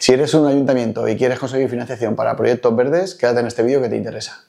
Si eres un ayuntamiento y quieres conseguir financiación para proyectos verdes, quédate en este vídeo que te interesa.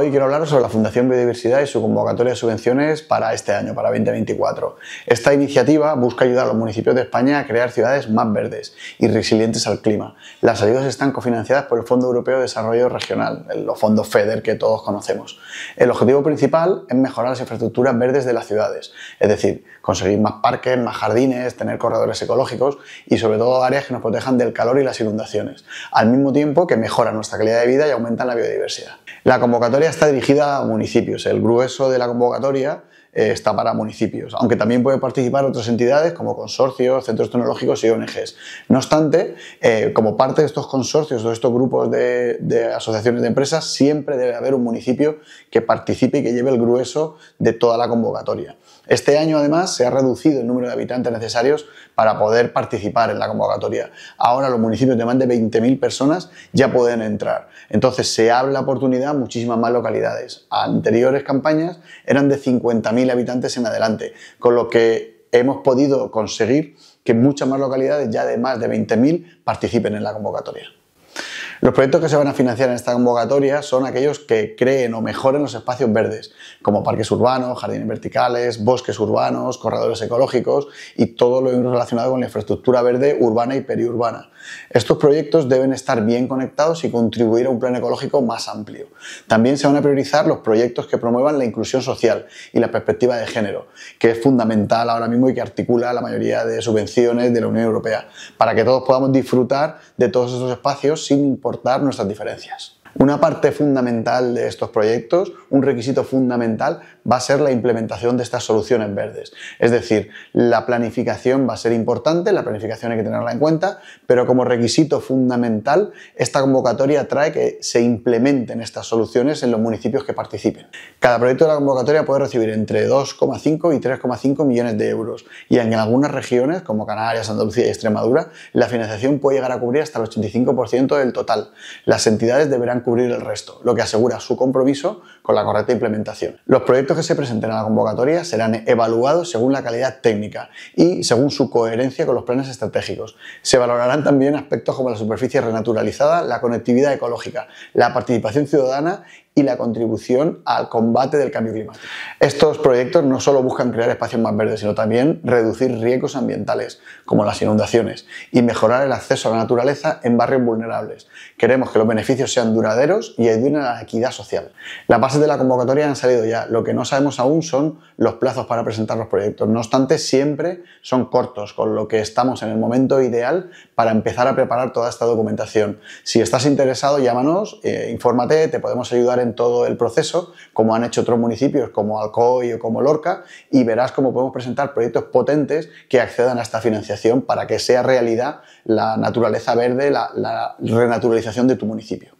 Hoy quiero hablar sobre la Fundación Biodiversidad y su convocatoria de subvenciones para este año, para 2024. Esta iniciativa busca ayudar a los municipios de España a crear ciudades más verdes y resilientes al clima. Las ayudas están cofinanciadas por el Fondo Europeo de Desarrollo Regional, los fondos FEDER que todos conocemos. El objetivo principal es mejorar las infraestructuras verdes de las ciudades, es decir, conseguir más parques, más jardines, tener corredores ecológicos y sobre todo áreas que nos protejan del calor y las inundaciones, al mismo tiempo que mejoran nuestra calidad de vida y aumentan la biodiversidad. La convocatoria está dirigida a municipios. El grueso de la convocatoria eh, está para municipios, aunque también pueden participar otras entidades como consorcios, centros tecnológicos y ONGs. No obstante, eh, como parte de estos consorcios o estos grupos de, asociaciones de empresas, siempre debe haber un municipio que participe y que lleve el grueso de toda la convocatoria. Este año, además, se ha reducido el número de habitantes necesarios para poder participar en la convocatoria. Ahora los municipios de más de 20.000 personas ya pueden entrar. Entonces se abre la oportunidad a muchísimas más localidades. anteriores campañas eran de 50.000 habitantes en adelante, con lo que hemos podido conseguir que muchas más localidades, ya de más de 20.000, participen en la convocatoria. Los proyectos que se van a financiar en esta convocatoria son aquellos que creen o mejoren los espacios verdes, como parques urbanos, jardines verticales, bosques urbanos, corredores ecológicos y todo lo relacionado con la infraestructura verde urbana y periurbana, estos proyectos deben estar bien conectados y contribuir a un plan ecológico más amplio. También se van a priorizar los proyectos que promuevan la inclusión social y la perspectiva de género, que es fundamental ahora mismo y que articula la mayoría de subvenciones de la Unión Europea, para que todos podamos disfrutar de todos estos espacios sin importar nuestras diferencias. Una parte fundamental de estos proyectos un requisito fundamental va a ser la implementación de estas soluciones verdes. Es decir, la planificación va a ser importante, la planificación hay que tenerla en cuenta, pero como requisito fundamental, esta convocatoria trae que se implementen estas soluciones en los municipios que participen. Cada proyecto de la convocatoria puede recibir entre 2,5 y 3,5 millones de euros y en algunas regiones, como Canarias, Andalucía y Extremadura, la financiación puede llegar a cubrir hasta el 85% del total. Las entidades deberán cubrir el resto, lo que asegura su compromiso con correcta implementación. Los proyectos que se presenten a la convocatoria serán evaluados según la calidad técnica y según su coherencia con los planes estratégicos. Se valorarán también aspectos como la superficie renaturalizada, la conectividad ecológica, la participación ciudadana la contribución al combate del cambio climático. Estos proyectos no solo buscan crear espacios más verdes, sino también reducir riesgos ambientales, como las inundaciones, y mejorar el acceso a la naturaleza en barrios vulnerables. Queremos que los beneficios sean duraderos y ayuden a la equidad social. Las bases de la convocatoria han salido ya, lo que no sabemos aún son los plazos para presentar los proyectos. No obstante, siempre son cortos, con lo que estamos en el momento ideal para empezar a preparar toda esta documentación. Si estás interesado, llámanos, eh, infórmate, te podemos ayudar en todo el proceso, como han hecho otros municipios como Alcoy o como Lorca, y verás cómo podemos presentar proyectos potentes que accedan a esta financiación para que sea realidad la naturaleza verde, la renaturalización de tu municipio.